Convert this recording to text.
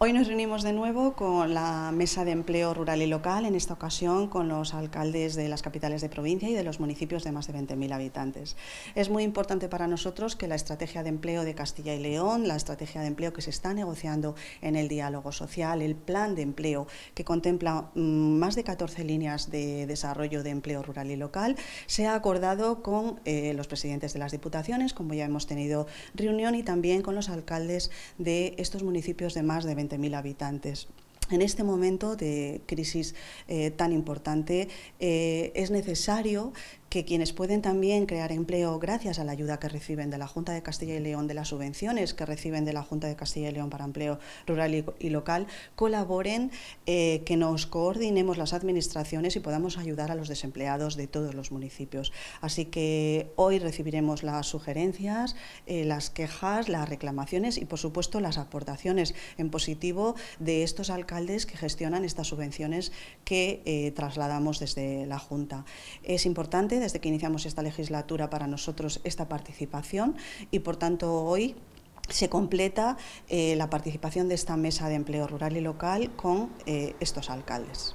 Hoy nos reunimos de nuevo con la Mesa de Empleo Rural y Local, en esta ocasión con los alcaldes de las capitales de provincia y de los municipios de más de 20.000 habitantes. Es muy importante para nosotros que la estrategia de empleo de Castilla y León, la estrategia de empleo que se está negociando en el diálogo social, el plan de empleo que contempla mm, más de 14 líneas de desarrollo de empleo rural y local, sea acordado con eh, los presidentes de las diputaciones, como ya hemos tenido reunión, y también con los alcaldes de estos municipios de más de habitantes mil habitantes. En este momento de crisis eh, tan importante eh, es necesario que quienes pueden también crear empleo gracias a la ayuda que reciben de la Junta de Castilla y León, de las subvenciones que reciben de la Junta de Castilla y León para empleo rural y, local, colaboren, eh, que nos coordinemos las administraciones y podamos ayudar a los desempleados de todos los municipios. Así que hoy recibiremos las sugerencias, eh, las quejas, las reclamaciones y, por supuesto, las aportaciones en positivo de estos alcaldes que gestionan estas subvenciones que eh, trasladamos desde la Junta. Es importante desde que iniciamos esta legislatura para nosotros esta participación y por tanto hoy se completa eh, la participación de esta mesa de empleo rural y local con eh, estos alcaldes.